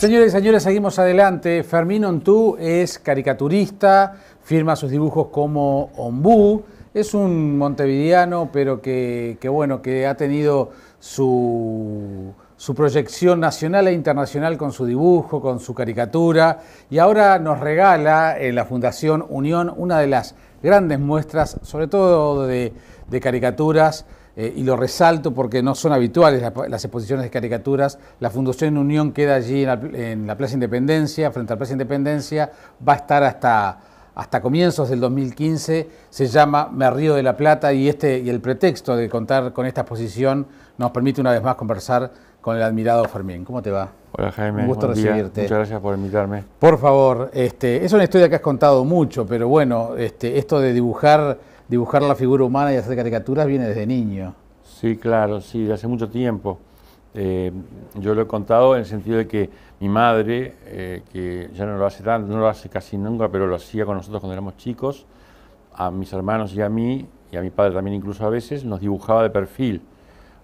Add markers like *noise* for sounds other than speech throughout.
Señores y señores, seguimos adelante. Fermín Ontú es caricaturista, firma sus dibujos como Ombú. Es un montevideano, pero que, bueno, que ha tenido su, proyección nacional e internacional con su dibujo, con su caricatura. Y ahora nos regala en la Fundación Unión una de las grandes muestras, sobre todo de caricaturas eh, y lo resalto porque no son habituales las, exposiciones de caricaturas. La Fundación Unión queda allí en la, Plaza Independencia, frente a la Plaza Independencia, va a estar hasta, hasta comienzos del 2015, se llama Me Río de la Plata y, este, y el pretexto de contar con esta exposición nos permite una vez más conversar con el admirado Fermín. ¿Cómo te va? Hola Jaime, un gusto recibirte. Muchas gracias por invitarme. Por favor, este, es una historia que has contado mucho, pero bueno, este, esto de dibujar dibujar la figura humana y hacer caricaturas viene desde niño. Sí, claro, sí, de hace mucho tiempo. Eh, yo lo he contado en el sentido de que mi madre, eh, que ya no lo hace tanto, no lo hace casi nunca, pero lo hacía con nosotros cuando éramos chicos, a mis hermanos y a mí, y a mi padre también incluso a veces, nos dibujaba de perfil.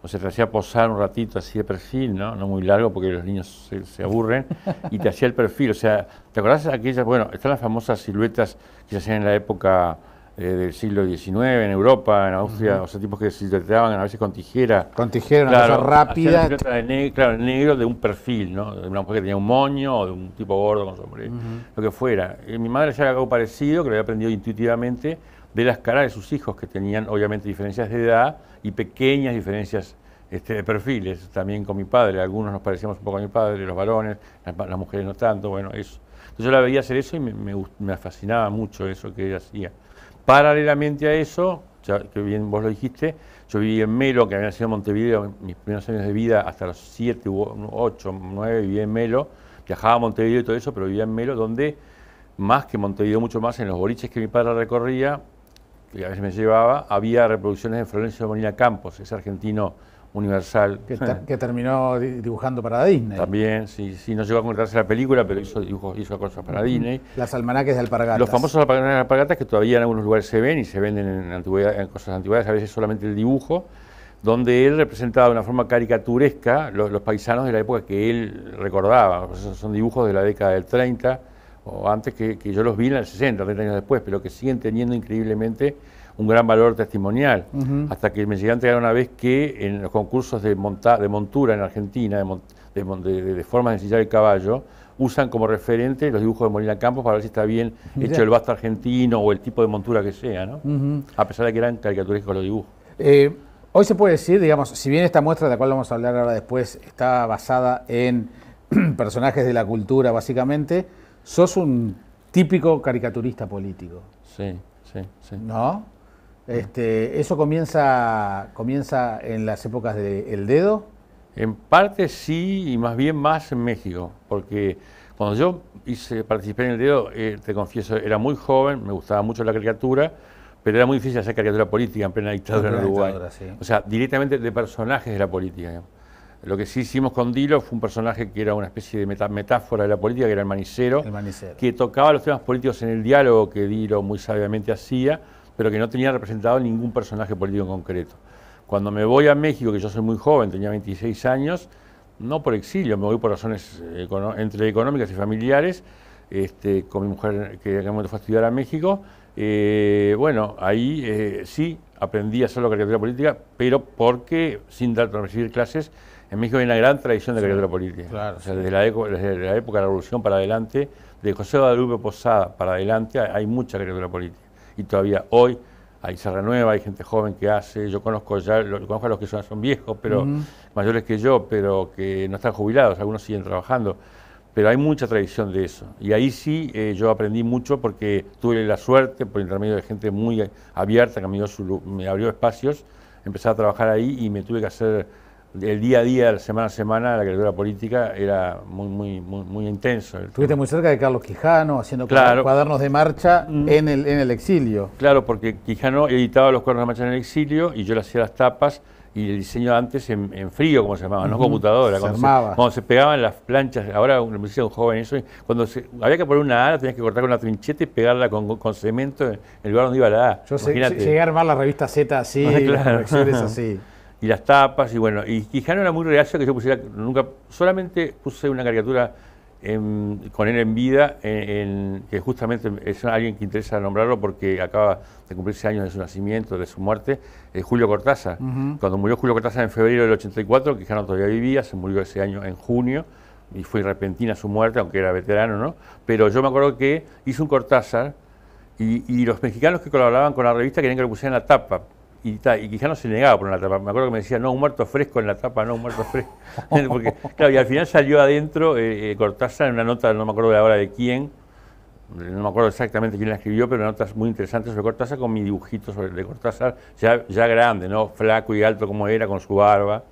O sea, te hacía posar un ratito así de perfil, ¿no? No muy largo porque los niños se, se aburren, *laughs* y te hacía el perfil. O sea, ¿te acordás de aquellas, bueno, están las famosas siluetas que se hacían en la época eh, del siglo XIX en Europa, en Austria, o sea, tipos que se trataban a veces con tijera. Con tijera, una cosa rápida. negro, claro, negro de un perfil, ¿no? De una mujer que tenía un moño o de un tipo gordo con sombrero, lo que fuera. mi madre ya había algo parecido, que lo había aprendido intuitivamente, de las caras de sus hijos, que tenían obviamente diferencias de edad y pequeñas diferencias este, de perfiles, también con mi padre. Algunos nos parecíamos un poco a mi padre, los varones, las, mujeres no tanto, bueno, eso. Entonces yo la veía hacer eso y me fascinaba mucho eso que ella hacía. Paralelamente a eso, ya que bien vos lo dijiste, yo viví en Melo, que había nacido en Montevideo, mis primeros años de vida, hasta los 7, 8, 9, viví en Melo, viajaba a Montevideo y todo eso, pero vivía en Melo, donde más que Montevideo, mucho más, en los boliches que mi padre recorría, que a veces me llevaba, había reproducciones de Florencio Bonilla Campos, ese argentino Universal. Que, terminó dibujando para Disney. También, sí, sí, no llegó a concretarse la película, pero hizo hizo cosas para Disney. Las almanaques de alpargatas. Los famosos almanaques de alpargatas que todavía en algunos lugares se ven y se venden en, cosas antiguas, a veces solamente el dibujo, donde él representaba de una forma caricaturesca los, paisanos de la época que él recordaba. son dibujos de la década del 30 o antes que, que yo los vi en el 60, 30 años después, pero que siguen teniendo increíblemente un gran valor testimonial. Hasta que me llegué a entregar una vez que en los concursos de, monta de montura en Argentina, de, forma de, de, ensillar el caballo, usan como referente los dibujos de Molina Campos para ver si está bien hecho el basto argentino o el tipo de montura que sea, ¿no? A pesar de que eran caricaturísticos los dibujos. Eh, hoy se puede decir, digamos, si bien esta muestra de la cual vamos a hablar ahora después está basada en *clears throat* personajes de la cultura, básicamente, sos un típico caricaturista político. Sí, sí, sí. ¿No? Este, ¿Eso comienza, comienza en las épocas del El dedo? En parte sí, y más bien más en México, porque cuando yo hice, participé en el dedo, eh, te confieso, era muy joven, me gustaba mucho la caricatura, pero era muy difícil hacer caricatura política en plena dictadura en, Uruguay. O sea, directamente de personajes de la política. Lo que sí hicimos con Dilo fue un personaje que era una especie de metáfora de la política, que era el el manicero. que tocaba los temas políticos en el diálogo que Dilo muy sabiamente hacía pero que no tenía representado ningún personaje político en concreto. Cuando me voy a México, que yo soy muy joven, tenía 26 años, no por exilio, me voy por razones eh, entre económicas y familiares, este, con mi mujer que en aquel momento fue a estudiar a México, eh, bueno, ahí eh, sí aprendí a hacer la caricatura política, pero porque sin dar, recibir clases, en México hay una gran tradición de caricatura política. desde, la época de la Revolución para adelante, de José Guadalupe Posada para adelante, hay mucha caricatura política y todavía hoy hay se Nueva, hay gente joven que hace, yo conozco ya, conozco a los que son, son viejos, pero mayores que yo, pero que no están jubilados, algunos siguen trabajando, pero hay mucha tradición de eso. Y ahí sí eh, yo aprendí mucho porque tuve la suerte, por intermedio de gente muy abierta que me, dio me abrió espacios, empecé a trabajar ahí y me tuve que hacer el día a día, la semana a semana, la criatura política era muy, muy, muy, intenso. Estuviste muy cerca de Carlos Quijano, haciendo cuadernos de marcha mm. en, el, en el exilio. Claro, porque Quijano editaba los cuadernos de marcha en el exilio y yo le hacía las tapas y el diseño antes en, frío, como se llamaba, no computadora. Se armaba. Se, cuando se pegaban las planchas, ahora me decía un joven eso, cuando había que poner una A, tenías que cortar con una trincheta y pegarla con, cemento en el lugar donde iba la A. Yo sé, llegué a armar la revista Z así, las *laughs* así y las tapas, y bueno, y Quijano era muy reacio que yo pusiera, nunca, solamente puse una caricatura con él en vida, que justamente es alguien que interesa nombrarlo porque acaba de cumplirse años de su nacimiento, de su muerte, eh, Julio Cortázar. Cuando murió Julio Cortázar en febrero del 84, Quijano todavía vivía, se murió ese año en junio, y fue repentina su muerte, aunque era veterano, ¿no? Pero yo me acuerdo que hizo un Cortázar, y, y los mexicanos que colaboraban con la revista querían que lo pusieran en la tapa, y, y quizá no se negaba por una tapa. Me acuerdo que me decía, no, un muerto fresco en la tapa, no, un muerto fresco. *laughs* *laughs* Porque, y al final salió adentro eh, eh, Cortázar en una nota, no me acuerdo de ahora de quién, no me acuerdo exactamente quién la escribió, pero notas muy interesantes sobre Cortázar con mi dibujito sobre, de Cortázar, ya, ya grande, ¿no? Flaco y alto como era, con su barba.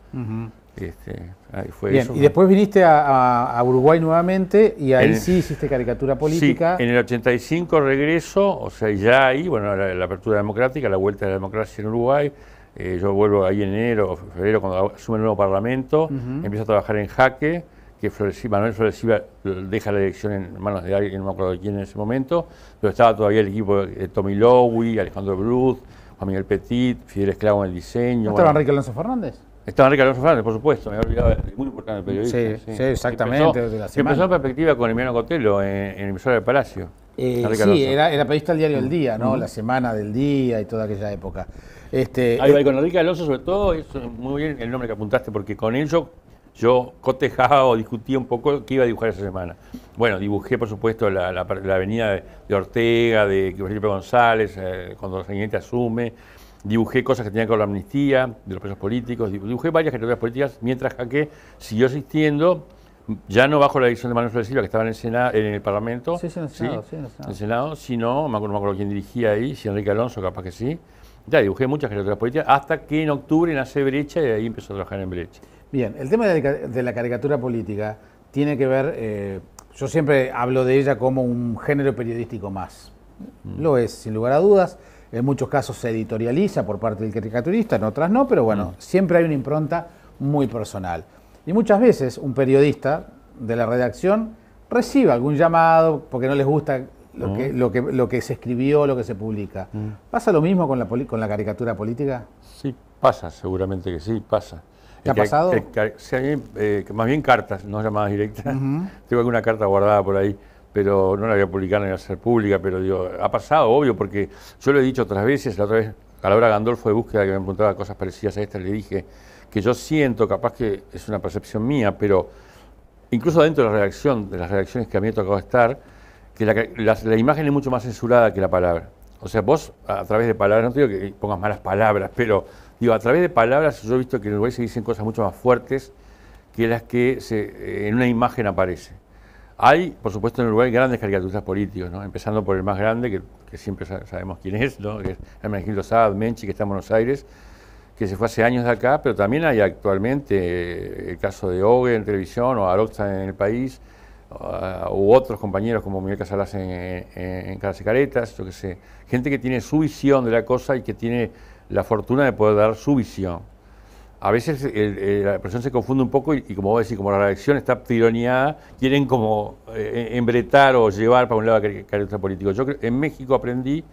Este, fue Y después viniste a, Uruguay nuevamente y ahí sí hiciste caricatura política. en el 85 regreso, o sea, ya ahí, bueno, la, la apertura democrática, la vuelta de la democracia en Uruguay. Eh, yo vuelvo ahí en enero, febrero, cuando asume el nuevo parlamento, empiezo a trabajar en Jaque, que Floresiva, Manuel Floresiva, deja la elección en manos de alguien, no me acuerdo de quién en ese momento, pero estaba todavía el equipo de Tommy Lowey Alejandro Bruz, Juan Miguel Petit, Fidel Esclavo en el diseño. estaba Enrique Alonso Fernández? Estaba Alonso Fernández, por supuesto, me había olvidado, muy importante el periodista. Sí, sí, sí exactamente. Empezó, empezó, en perspectiva con Emiliano Cotelo en, el emisora del Palacio. Eh, sí, era, era, periodista el diario del Día, ¿no? La semana del día y toda aquella época. Este, Ahí va, eh, y con Enrique Alonso, sobre todo, es muy bien el nombre que apuntaste, porque con él yo, yo cotejaba o discutía un poco qué iba a dibujar esa semana. Bueno, dibujé, por supuesto, la, la, avenida de Ortega, de Felipe González, eh, cuando el siguiente asume dibujé cosas que tenían que ver con la amnistía, de los presos políticos, dibujé varias caricaturas políticas, mientras que siguió existiendo, ya no bajo la dirección de Manuel Flores Silva, que estaba en el, en el Parlamento, sí, ¿sí? Senado. sino, me acuerdo, me acuerdo, quién dirigía ahí, si Enrique Alonso, capaz que sí. Ya dibujé muchas caricaturas políticas, hasta que en octubre nace Brecha y ahí empezó a trabajar en Brecha. Bien, el tema de la caricatura política tiene que ver, eh, yo siempre hablo de ella como un género periodístico más. Mm. Lo es, sin lugar a dudas. En muchos casos se editorializa por parte del caricaturista, en otras no, pero bueno, mm. siempre hay una impronta muy personal. Y muchas veces un periodista de la redacción recibe algún llamado porque no les gusta lo, que, mm. lo, que, lo que, se escribió, lo que se publica. Mm. ¿Pasa lo mismo con la, con la caricatura política? Sí, pasa, seguramente que sí, pasa. ha pasado? Eh, más bien cartas, no llamadas directas. *laughs* Tengo alguna carta guardada por ahí pero no la voy a publicar, ni a hacer pública, pero digo, ha pasado, obvio, porque yo lo he dicho otras veces, la otra vez a la hora Gandolfo de búsqueda que me preguntaba cosas parecidas a esta, le dije que yo siento, capaz que es una percepción mía, pero incluso dentro de la reacción, de las reacciones que a mí me ha tocado estar, que la, imagen es mucho más censurada que la palabra. O sea, vos a través de palabras, no te digo que pongas malas palabras, pero digo, a través de palabras yo he visto que en Uruguay se dicen cosas mucho más fuertes que las que se, eh, en una imagen aparece. Hay, por supuesto, en Uruguay grandes caricaturas políticos, empezando por el más grande, que, siempre sabemos quién es, que es Hermenegildo Saad Menchi, que está en Buenos Aires, que se fue hace años de acá, pero también hay actualmente eh, el caso de Ogue en televisión o Aroxa en el país, ah, u otros compañeros como Miguel Casalas en, en, Caras y Caretas, sé. Gente que tiene su visión de la cosa y que tiene la fortuna de poder dar su visión a veces la persona se confunde un poco y, y, como a decir, como la reacción está tironeada, quieren como eh, embretar o llevar para un lado a carácter político. Yo en México aprendí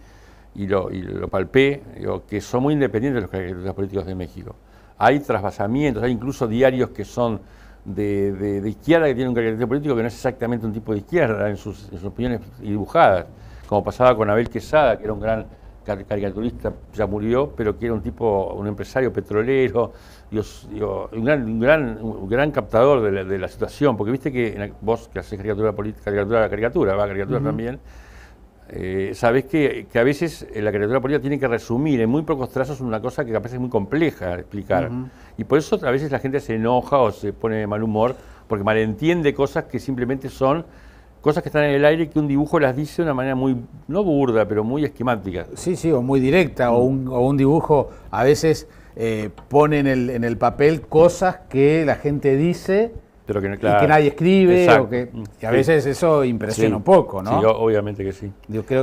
y lo, y lo palpé, que son muy independientes los caracteres políticos de México. Hay trasvasamientos, hay incluso diarios que son de, izquierda que tienen un carácter político que no es exactamente un tipo de izquierda en sus opiniones dibujadas, como pasaba con Abel Quesada, que era un gran caricaturista ya murió, pero que era un tipo, un empresario petrolero, un, gran, gran, captador de la, situación, porque viste que vos que haces caricatura política, caricatura, caricatura, va, caricatura también, sabes eh, sabés que, a veces eh, la caricatura política tiene que resumir en muy pocos trazos una cosa que a veces es muy compleja explicar. Y por eso a veces la gente se enoja o se pone de mal humor, porque malentiende cosas que simplemente son cosas que están en el aire que un dibujo las dice de una manera muy, no burda, pero muy esquemática. Sí, sí, o muy directa, o, un, dibujo a veces eh, pone en el, papel cosas que la gente dice que, y que nadie escribe, que, y a veces eso impresiona un poco, ¿no? Sí, obviamente que sí.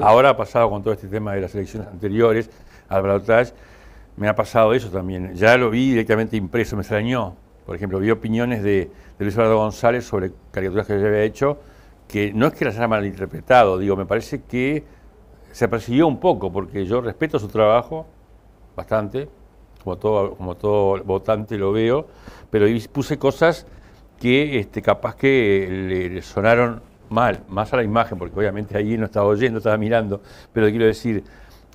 Ahora ha pasado con todo este tema de las elecciones anteriores al balotaje, me ha pasado eso también. Ya lo vi directamente impreso, me extrañó. Por ejemplo, vi opiniones de, de Luis Eduardo González sobre caricaturas que yo había hecho que no es que las haya malinterpretado, digo, me parece que se persiguió un poco, porque yo respeto su trabajo bastante, como todo, como todo votante lo veo, pero puse cosas que este, capaz que le, sonaron mal, más a la imagen, porque obviamente ahí no estaba oyendo, estaba mirando, pero quiero decir,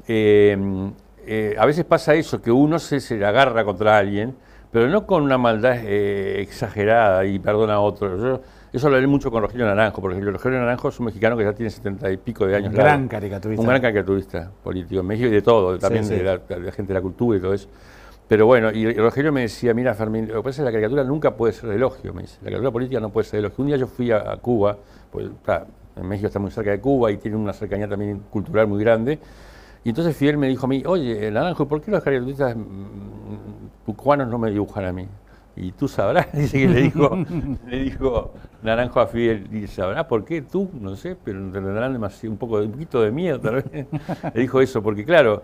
em, eh, a veces pasa eso, que uno se, se agarra contra alguien, pero no con una maldad eh, exagerada y perdona a otro. Yo, eso lo leí mucho con Rogelio Naranjo, porque Rogelio Naranjo es un mexicano que ya tiene setenta y pico de años. Un gran caricaturista. Un gran caricaturista político en México y de todo, también De, la, gente de la cultura y todo eso. Pero bueno, y Rogelio me decía, mira Fermín, lo que pasa es que la caricatura nunca puede ser elogio, me dice. La caricatura política no puede ser elogio. Un día yo fui a, Cuba, pues en México está muy cerca de Cuba y tiene una cercanía también cultural muy grande. Y entonces Fidel me dijo a mí, oye, Naranjo, ¿por qué los caricaturistas tucuanos mm, mm, mm, no me dibujan a mí? Y tú sabrás, *laughs* dice que le dijo, *laughs* le dijo Naranjo a Fidel, y sabrás por qué tú, no sé, pero tendrán demasiado, un poco, un poquito de miedo tal vez. *laughs* le dijo eso, porque claro,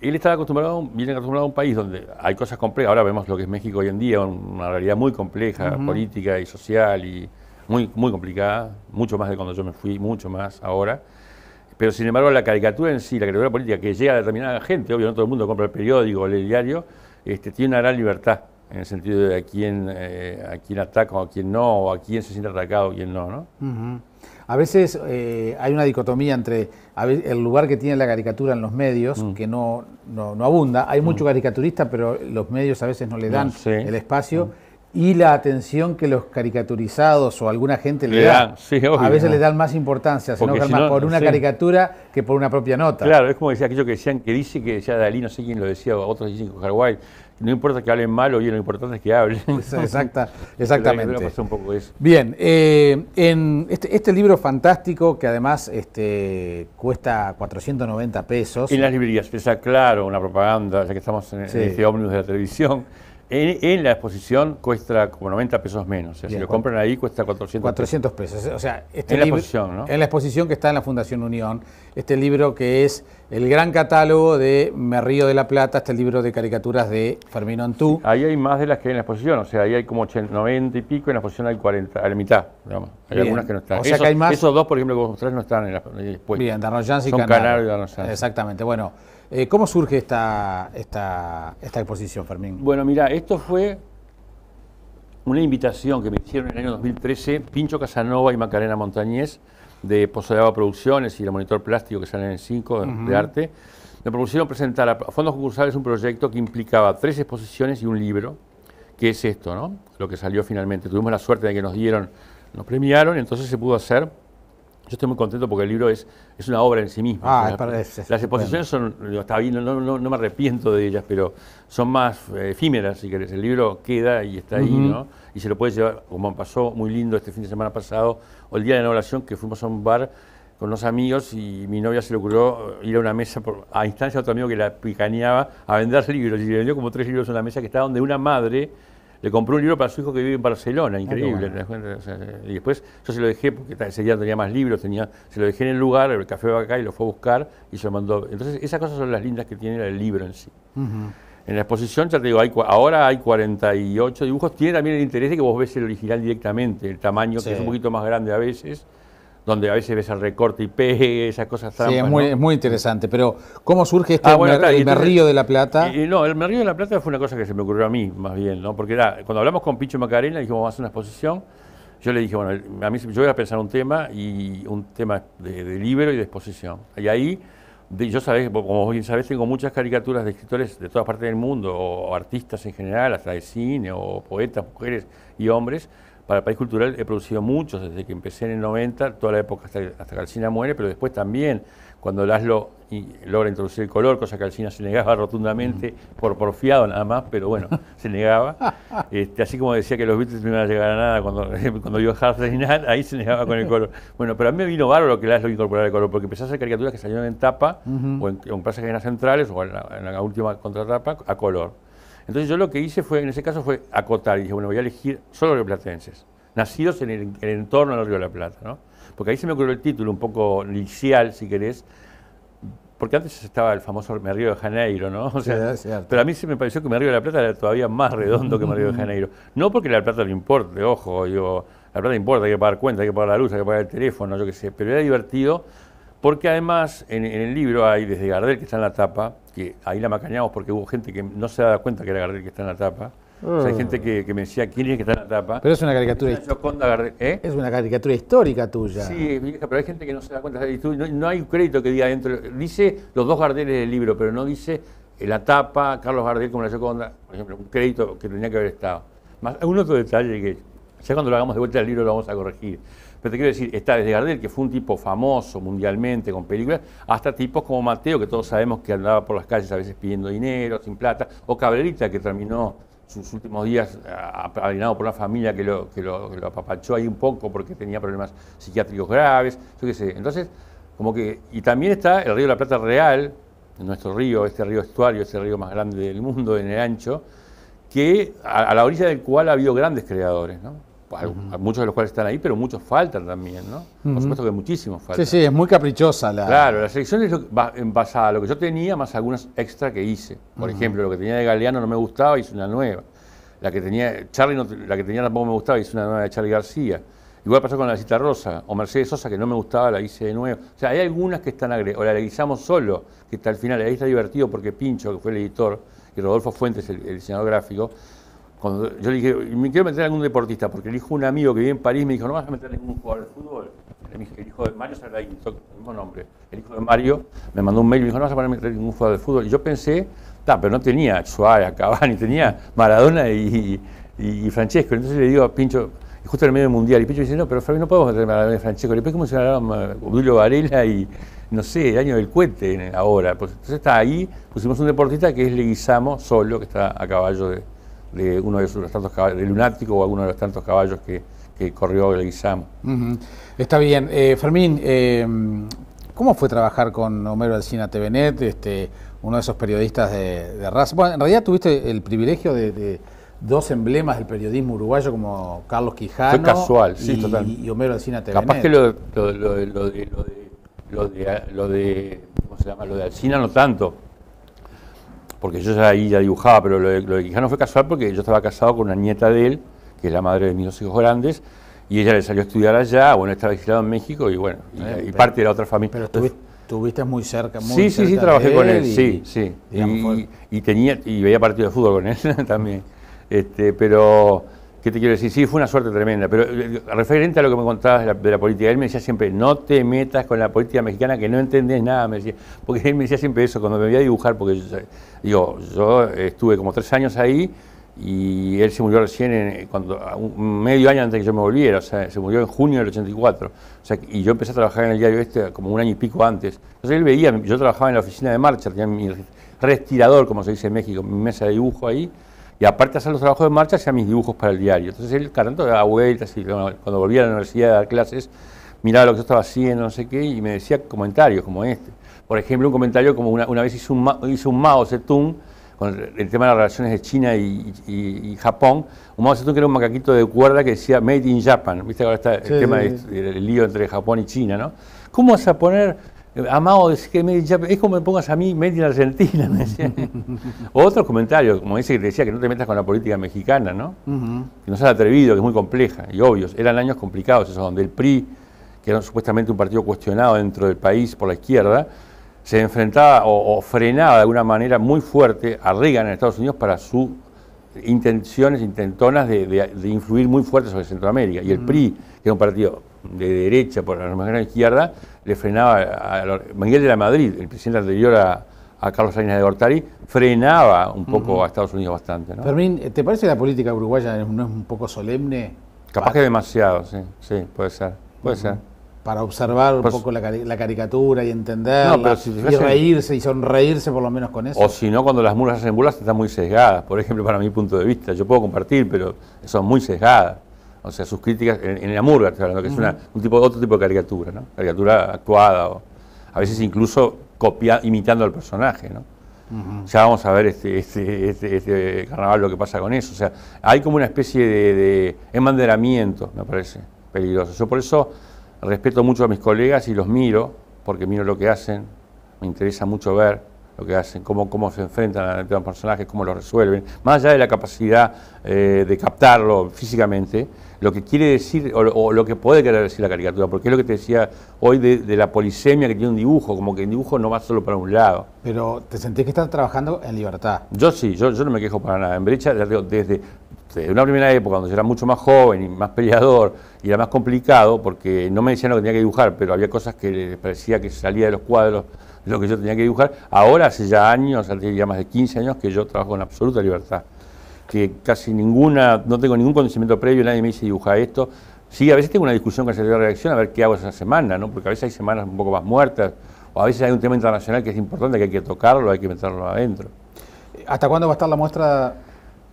él estaba acostumbrado, viene acostumbrado a un país donde hay cosas complejas, ahora vemos lo que es México hoy en día, una realidad muy compleja, política y social, y muy, muy complicada, mucho más de cuando yo me fui, mucho más ahora. Pero sin embargo, la caricatura en sí, la caricatura política que llega a determinada gente, obvio, no todo el mundo compra el periódico o el diario, este, tiene una gran libertad en el sentido de a quién, eh, a quién ataca o a quién no, o a quién se siente atacado o a quién no. ¿no? A veces eh, hay una dicotomía entre el lugar que tiene la caricatura en los medios, mm. que no, no, abunda. Hay mm. mucho caricaturista, pero los medios a veces no le dan el espacio. Mm y la atención que los caricaturizados o alguna gente le, da. a veces le dan más importancia, por una caricatura que por una propia nota. Claro, es como decía aquello que decían, que dice que decía Dalí, no sé quién lo decía, otros dicen con no importa que hablen mal o bien, lo importante es que hablen. *laughs* Exacta, *laughs* exactamente. Bien, eh, este, este, libro fantástico que además este, cuesta 490 pesos. En las librerías, pesa claro, una propaganda, ya que estamos en, en este ómnibus de la televisión. En, la exposición cuesta como 90 pesos menos. O sea, si lo compran ahí cuesta 400 400 pesos. O sea, este en, la exposición, que está en la Fundación Unión, este libro que es el gran catálogo de Me Río de la Plata, este libro de caricaturas de Fermín Antú. Ahí hay más de las que hay en la exposición. O sea, ahí hay como 90 y pico, en la exposición hay 40, a la mitad. Digamos. Hay algunas que no están. O sea, esos, que hay más... esos dos, por ejemplo, que vos no están en la exposición. Bien, Darno y Son Exactamente. Bueno. Eh, ¿Cómo surge esta, esta, exposición, Fermín? Bueno, mira, esto fue una invitación que me hicieron en el año 2013 Pincho Casanova y Macarena Montañés de Pozo de Agua Producciones y el Monitor Plástico que salen en el 5 de arte. Me propusieron presentar a fondos concursales un proyecto que implicaba tres exposiciones y un libro, que es esto, ¿no? Lo que salió finalmente. Tuvimos la suerte de que nos dieron, nos premiaron, entonces se pudo hacer yo estoy muy contento porque el libro es, es una obra en sí misma. Ah, parece, Las exposiciones son, está bien, no, no, me arrepiento de ellas, pero son más eh, efímeras, si querés. El libro queda y está ahí, ¿no? Y se lo puedes llevar, como pasó muy lindo este fin de semana pasado, o el día de la inauguración, que fuimos a un bar con unos amigos y mi novia se le ocurrió eh, ir a una mesa a instancia de otro amigo que la picaneaba a vender libros y le vendió como tres libros en la mesa que estaba donde una madre le compré un libro para su hijo que vive en Barcelona, ah, increíble. Y después yo se lo dejé, porque ese día tenía más libros, tenía, se lo dejé en el lugar, el café va acá y lo fue a buscar y se lo mandó. Entonces, esas cosas son las lindas que tiene el libro en sí. En la exposición, ya te digo, hay, ahora hay 48 dibujos. Tiene también el interés de que vos ves el original directamente, el tamaño, que es un poquito más grande a veces donde a veces ves el recorte y pegue, esas cosas Sí, es muy, es muy interesante, pero ¿cómo surge este ah, el entonces, Merrío de la Plata? no, el Merrío de la Plata fue una cosa que se me ocurrió a mí, más bien, ¿no? Porque era, cuando hablamos con Picho Macarena, dijimos, vamos a hacer una exposición, yo le dije, bueno, a mí, yo voy a pensar un tema, y un tema de, libro y de exposición. Y ahí, yo sabes como bien sabés, tengo muchas caricaturas de escritores de todas partes del mundo, o, o artistas en general, hasta de cine, o poetas, mujeres y hombres, para el País Cultural he producido muchos, desde que empecé en el 90, toda la época hasta, que Alcina muere, pero después también, cuando Laszlo logra introducir el color, cosa que Alcina se negaba rotundamente, por porfiado nada más, pero bueno, *laughs* se negaba. Este, así como decía que los Beatles no iban a llegar a nada cuando, *laughs* cuando vio de Reinar, ahí se negaba con el color. *laughs* Bueno, pero a mí me vino bárbaro que Laszlo incorporara el color, porque empecé a hacer caricaturas que salieron en tapa, o en, plazas que centrales, o en la, en la última contratapa, a color. Entonces yo lo que hice fue, en ese caso, fue acotar. Y dije, bueno, voy a elegir solo platenses, nacidos en el, en entorno del Río de la Plata, ¿no? Porque ahí se me ocurrió el título, un poco inicial, si querés, porque antes estaba el famoso Me Río de Janeiro, ¿no? *laughs* O sea, pero a mí se me pareció que Me Río de la Plata era todavía más redondo que Me Río de *laughs* Janeiro. No porque la plata no importe, ojo, digo, la plata importa, hay que pagar cuenta, hay que pagar la luz, hay que pagar el teléfono, yo qué sé, pero era divertido porque además en, el libro hay desde Gardel que está en la tapa, que ahí la macañamos porque hubo gente que no se da cuenta que era Gardel que está en la tapa. hay ah. gente que, me decía quién es que está en la tapa. Pero es una caricatura histórica. ¿eh? Es una caricatura histórica tuya. Sí, pero hay gente que no se da cuenta. no, hay un crédito que diga dentro. Dice los dos Gardeles del libro, pero no dice eh, la tapa, Carlos Gardel como la Yoconda, por ejemplo, un crédito que tenía que haber estado. Más un otro detalle que ya cuando lo hagamos de vuelta al libro lo vamos a corregir. Pero te quiero decir, está desde Gardel, que fue un tipo famoso mundialmente con películas, hasta tipos como Mateo, que todos sabemos que andaba por las calles a veces pidiendo dinero, sin plata, o Cabrerita, que terminó sus últimos días ah, alineado por una familia que lo, apapachó ahí un poco porque tenía problemas psiquiátricos graves, yo qué sé. Entonces, como que, y también está el río la Plata Real, nuestro río, este río estuario, este río más grande del mundo en el ancho, que a, a la orilla del cual ha habido grandes creadores, ¿no? muchos de los cuales están ahí, pero muchos faltan también, ¿no? Por supuesto que muchísimos faltan. Sí, sí, es muy caprichosa la... Claro, la selección es basada en lo que yo tenía más algunas extra que hice. Por ejemplo, lo que tenía de Galeano no me gustaba, hice una nueva. La que tenía, Charlie la que tenía tampoco me gustaba, hice una nueva de Charlie García. Igual pasó con la cita rosa o Mercedes Sosa, que no me gustaba, la hice de nuevo. O sea, hay algunas que están agregadas, o la realizamos solo, que está al final, ahí está divertido porque Pincho, que fue el editor, y Rodolfo Fuentes, el, el diseñador gráfico, yo le dije, me quiero meter a algún deportista, porque el hijo de un amigo que vive en París me dijo, no vas a meter a ningún jugador de fútbol. El hijo de Mario el mismo nombre. El hijo de Mario me mandó un mail y me dijo, no vas a poner meter a ningún jugador de fútbol. Y yo pensé, pero no tenía Suárez, Cavani, tenía Maradona y, y, Francesco. Entonces le digo a Pincho, justo en el medio mundial. Y Pincho dice, no, pero Fabi, no podemos meter a Francesco. Después cómo se llamaba Julio Varela y, no sé, año del Cuete, ahora. Pues, entonces está ahí, pusimos un deportista que es Leguizamo solo, que está a caballo de, de uno de los tantos caballos, de Lunático o alguno de los tantos caballos que, que corrió el Guisamo. Está bien. Eh, Fermín, em, ¿cómo fue trabajar con Homero Alcina TVnet, este, uno de esos periodistas de, de raza? Bueno, en realidad tuviste el privilegio de, dos emblemas del periodismo uruguayo como Carlos Quijano casual, y, sí, total. Homero Alcina TVnet. Capaz que lo, lo, lo de, lo de, ¿cómo Lo de Alcina no tanto porque yo ya ahí ya dibujaba, pero lo de, lo Quijano fue casual porque yo estaba casado con una nieta de él, que es la madre de mis dos hijos grandes, y ella le salió a estudiar allá, bueno, estaba exilado en México y bueno, y, parte de la otra familia. Pero estuviste muy cerca, muy Sí, sí, sí, trabajé con él, sí, sí. y, tenía, y veía partido de fútbol con él *laughs* también. Este, pero ¿Qué te quiero decir? Sí, fue una suerte tremenda, pero eh, referente a lo que me contabas de la, política, él me decía siempre, no te metas con la política mexicana que no entendés nada, me decía, porque él me decía siempre eso, cuando me voy a dibujar, porque yo, yo estuve como tres años ahí y él se murió recién, cuando, medio año antes de que yo me volviera, o sea, se murió en junio del 84, o sea, y yo empecé a trabajar en el diario este como un año y pico antes, entonces él veía, yo trabajaba en la oficina de marcha, tenía mi restirador, como se dice en México, mi mesa de dibujo ahí, y aparte hacer los trabajos de marcha hacía mis dibujos para el diario. Entonces él cada tanto, daba vueltas y cuando volvía a la universidad a dar clases miraba lo que yo estaba haciendo, no sé qué, y me decía comentarios como este. Por ejemplo, un comentario como una, vez hizo un, Mao Zedong con el tema de las relaciones de China y, Japón, un Mao Zedong que era un macaquito de cuerda que decía Made in Japan, viste ahora está el tema del lío entre Japón y China, ¿no? ¿Cómo vas a poner Amado, es que es como me pongas a mí media argentina, me decía. *laughs* Otros comentarios, como ese que decía que no te metas con la política mexicana, ¿no? Que no seas atrevido, que es muy compleja y obvio. Eran años complicados esos, donde el PRI, que era supuestamente un partido cuestionado dentro del país por la izquierda, se enfrentaba o, frenaba de alguna manera muy fuerte a Reagan en Estados Unidos para sus intenciones, intentonas de, influir muy fuerte sobre Centroamérica. Y el PRI, que era un partido de derecha, por la izquierda, le frenaba a, Miguel de la Madrid, el presidente anterior a, Carlos Salinas de Gortari, frenaba un poco a Estados Unidos bastante. ¿no? Fermín, ¿te parece que la política uruguaya no es un poco solemne? Capaz que demasiado, sí, sí, puede ser, Para observar un pues poco la, caricatura y entender y reírse y sonreírse por lo menos con eso. O si no, cuando las mulas hacen mulas están muy sesgadas, por ejemplo, para mi punto de vista. Yo puedo compartir, pero son muy sesgadas o sea, sus críticas en, el la que es un tipo, otro tipo de caricatura, ¿no? Caricatura actuada o a veces incluso copia, imitando al personaje, ¿no? Ya vamos a ver este este, este, este, carnaval lo que pasa con eso. O sea, hay como una especie de, de me parece, peligroso. Yo por eso respeto mucho a mis colegas y los miro, porque miro lo que hacen, me interesa mucho ver lo que hacen, cómo, cómo se enfrentan a los personajes, cómo lo resuelven, más allá de la capacidad eh, de captarlo físicamente, lo que quiere decir o, lo que puede querer decir la caricatura, porque es lo que te decía hoy de, la polisemia que tiene un dibujo, como que el dibujo no va solo para un lado. Pero te sentís que estás trabajando en libertad. Yo sí, yo, no me quejo para nada. En brecha, desde, desde una primera época, cuando yo era mucho más joven y más peleador, y era más complicado, porque no me decían lo que tenía que dibujar, pero había cosas que les parecía que salía de los cuadros lo que yo tenía que dibujar. Ahora, hace ya años, hace ya más de 15 años que yo trabajo en absoluta libertad, que casi ninguna, no tengo ningún conocimiento previo, nadie me dice dibujar esto. Sí, a veces tengo una discusión con el secretario de reacción a ver qué hago esa semana, ¿no? porque a veces hay semanas un poco más muertas, o a veces hay un tema internacional que es importante, que hay que tocarlo, hay que meterlo adentro. ¿Hasta cuándo va a estar la muestra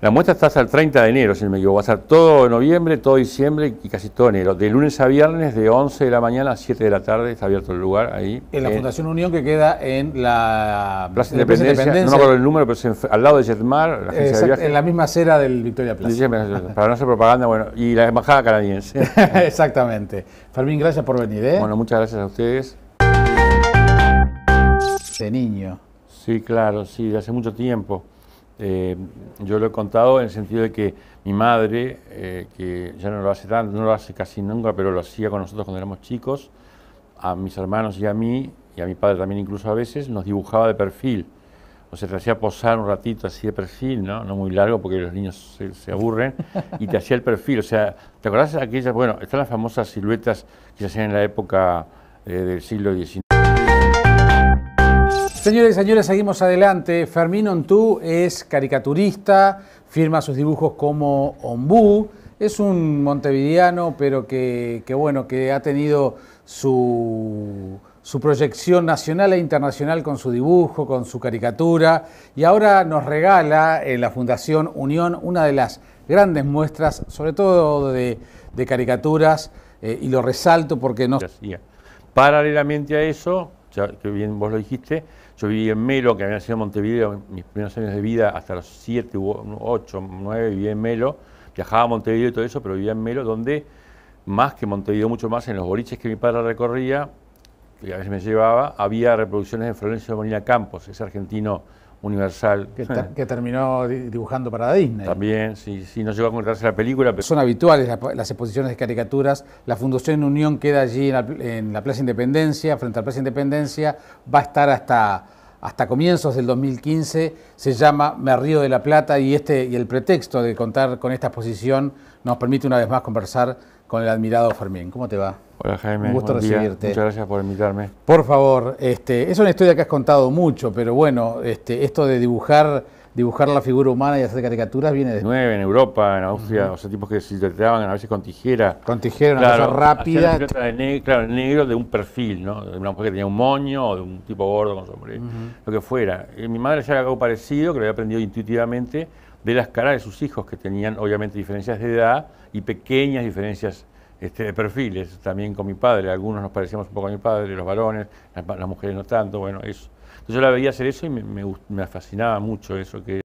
la muestra está hasta el 30 de enero, si no me equivoco. Va a estar todo noviembre, todo diciembre y casi todo enero. De lunes a viernes, de 11 de la mañana a 7 de la tarde, está abierto el lugar ahí. En la Fundación Unión que queda en la Plaza Independencia. No me acuerdo el número, pero es al lado de Jetmar, la agencia En la misma acera del Victoria Plaza. para no hacer propaganda, bueno, y la embajada canadiense. *laughs* Exactamente. Fermín, gracias por venir. ¿eh? Bueno, muchas gracias a ustedes. De niño. Sí, claro, sí, de hace mucho tiempo. Eh, yo lo he contado en el sentido de que mi madre, eh, que ya no lo hace tanto, no lo hace casi nunca, pero lo hacía con nosotros cuando éramos chicos, a mis hermanos y a mí, y a mi padre también incluso a veces, nos dibujaba de perfil. O sea, te hacía posar un ratito así de perfil, ¿no? No muy largo porque los niños se, aburren, *laughs* y te hacía el perfil. O sea, ¿te acordás de aquellas? Bueno, están las famosas siluetas que se hacían en la época eh, del siglo XIX, Señores y señores, seguimos adelante. Fermín Ontú es caricaturista, firma sus dibujos como Ombú. Es un montevideano, pero que, bueno, que ha tenido su, proyección nacional e internacional con su dibujo, con su caricatura. Y ahora nos regala en la Fundación Unión una de las grandes muestras, sobre todo de, caricaturas, eh, y lo resalto porque no. Paralelamente a eso, que bien vos lo dijiste, yo viví en Melo, que había nacido en Montevideo, mis primeros años de vida, hasta los 7, 8, 9, vivía en Melo, viajaba a Montevideo y todo eso, pero vivía en Melo, donde más que Montevideo, mucho más, en los boliches que mi padre recorría, que a veces me llevaba, había reproducciones de Florencio Bonilla Campos, ese argentino Universal. Que, terminó dibujando para Disney. También, si sí, no llegó a concretarse la película. Son habituales las, exposiciones de caricaturas. La Fundación Unión queda allí en la, Plaza Independencia, frente a la Plaza Independencia, va a estar hasta, hasta comienzos del 2015, se llama Me Río de la Plata y, este, y el pretexto de contar con esta exposición nos permite una vez más conversar con el admirado Fermín. ¿Cómo te va? Hola Jaime, Muchas gracias por invitarme. Por favor, este, es una historia que has contado mucho, pero bueno, este, esto de dibujar, dibujar la figura humana y hacer caricaturas viene de... Nueve en Europa, en Austria, o sea, tipos que se trataban a veces con tijera. Con tijera, una cosa rápida. De negro, claro, negro de un perfil, ¿no? De una mujer que tenía un moño o de un tipo gordo con sombrero, lo que fuera. Eh, mi madre ya había algo parecido, que lo había aprendido intuitivamente, de las caras de sus hijos que tenían obviamente diferencias de edad y pequeñas diferencias este, de perfiles, también con mi padre, algunos nos parecíamos un poco a mi padre, los varones, las, mujeres no tanto, bueno, eso. Entonces yo la veía hacer eso y me, me, me fascinaba mucho eso que